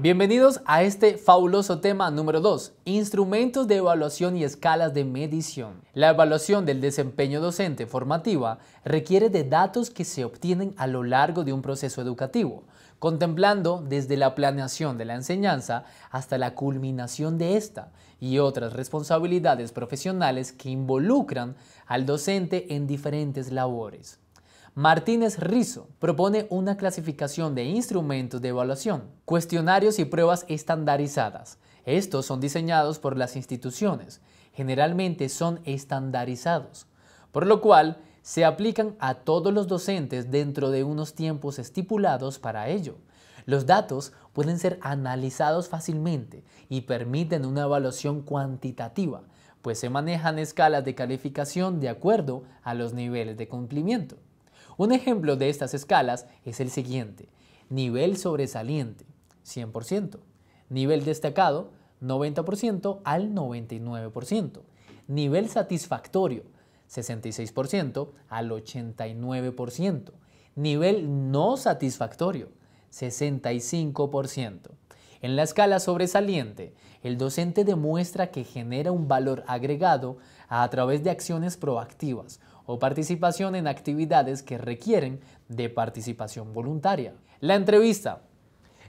Bienvenidos a este fabuloso tema número 2, instrumentos de evaluación y escalas de medición. La evaluación del desempeño docente formativa requiere de datos que se obtienen a lo largo de un proceso educativo, contemplando desde la planeación de la enseñanza hasta la culminación de esta y otras responsabilidades profesionales que involucran al docente en diferentes labores. Martínez Rizo propone una clasificación de instrumentos de evaluación, cuestionarios y pruebas estandarizadas. Estos son diseñados por las instituciones, generalmente son estandarizados, por lo cual se aplican a todos los docentes dentro de unos tiempos estipulados para ello. Los datos pueden ser analizados fácilmente y permiten una evaluación cuantitativa, pues se manejan escalas de calificación de acuerdo a los niveles de cumplimiento. Un ejemplo de estas escalas es el siguiente. Nivel sobresaliente, 100%. Nivel destacado, 90% al 99%. Nivel satisfactorio, 66% al 89%. Nivel no satisfactorio, 65%. En la escala sobresaliente, el docente demuestra que genera un valor agregado a través de acciones proactivas, o participación en actividades que requieren de participación voluntaria. La entrevista.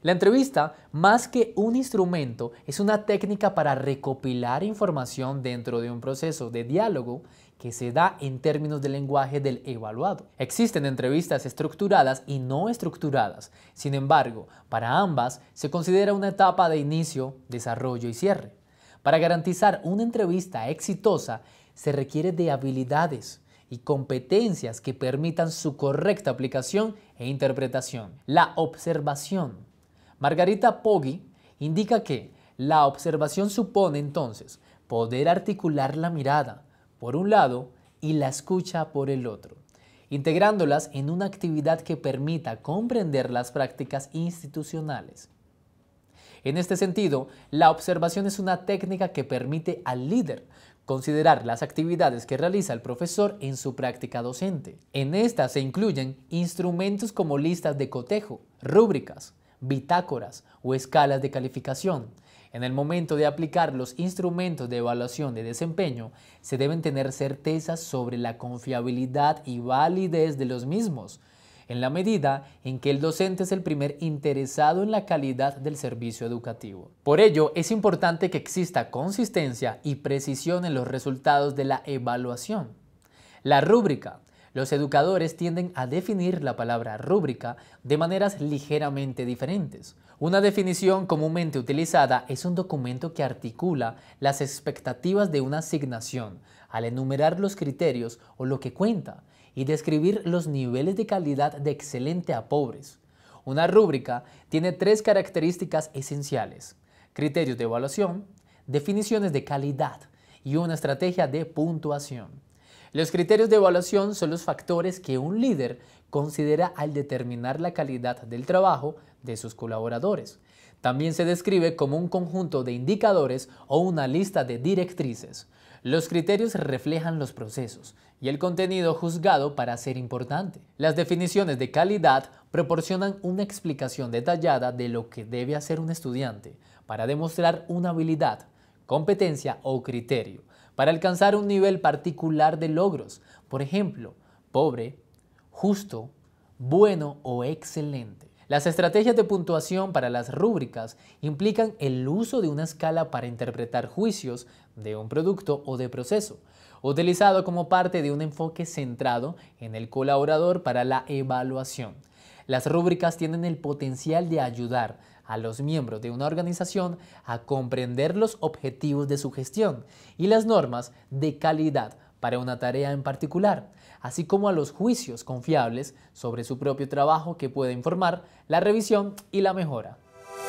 La entrevista, más que un instrumento, es una técnica para recopilar información dentro de un proceso de diálogo que se da en términos del lenguaje del evaluado. Existen entrevistas estructuradas y no estructuradas. Sin embargo, para ambas se considera una etapa de inicio, desarrollo y cierre. Para garantizar una entrevista exitosa, se requiere de habilidades, y competencias que permitan su correcta aplicación e interpretación. La observación. Margarita Poggi indica que la observación supone entonces poder articular la mirada por un lado y la escucha por el otro, integrándolas en una actividad que permita comprender las prácticas institucionales. En este sentido, la observación es una técnica que permite al líder Considerar las actividades que realiza el profesor en su práctica docente. En estas se incluyen instrumentos como listas de cotejo, rúbricas, bitácoras o escalas de calificación. En el momento de aplicar los instrumentos de evaluación de desempeño, se deben tener certezas sobre la confiabilidad y validez de los mismos, en la medida en que el docente es el primer interesado en la calidad del servicio educativo. Por ello, es importante que exista consistencia y precisión en los resultados de la evaluación. La rúbrica, los educadores tienden a definir la palabra rúbrica de maneras ligeramente diferentes. Una definición comúnmente utilizada es un documento que articula las expectativas de una asignación al enumerar los criterios o lo que cuenta, y describir los niveles de calidad de excelente a pobres. Una rúbrica tiene tres características esenciales, criterios de evaluación, definiciones de calidad y una estrategia de puntuación. Los criterios de evaluación son los factores que un líder considera al determinar la calidad del trabajo de sus colaboradores. También se describe como un conjunto de indicadores o una lista de directrices. Los criterios reflejan los procesos y el contenido juzgado para ser importante. Las definiciones de calidad proporcionan una explicación detallada de lo que debe hacer un estudiante para demostrar una habilidad, competencia o criterio para alcanzar un nivel particular de logros, por ejemplo, pobre, justo, bueno o excelente. Las estrategias de puntuación para las rúbricas implican el uso de una escala para interpretar juicios de un producto o de proceso, utilizado como parte de un enfoque centrado en el colaborador para la evaluación. Las rúbricas tienen el potencial de ayudar a los miembros de una organización a comprender los objetivos de su gestión y las normas de calidad para una tarea en particular, así como a los juicios confiables sobre su propio trabajo que puede informar la revisión y la mejora.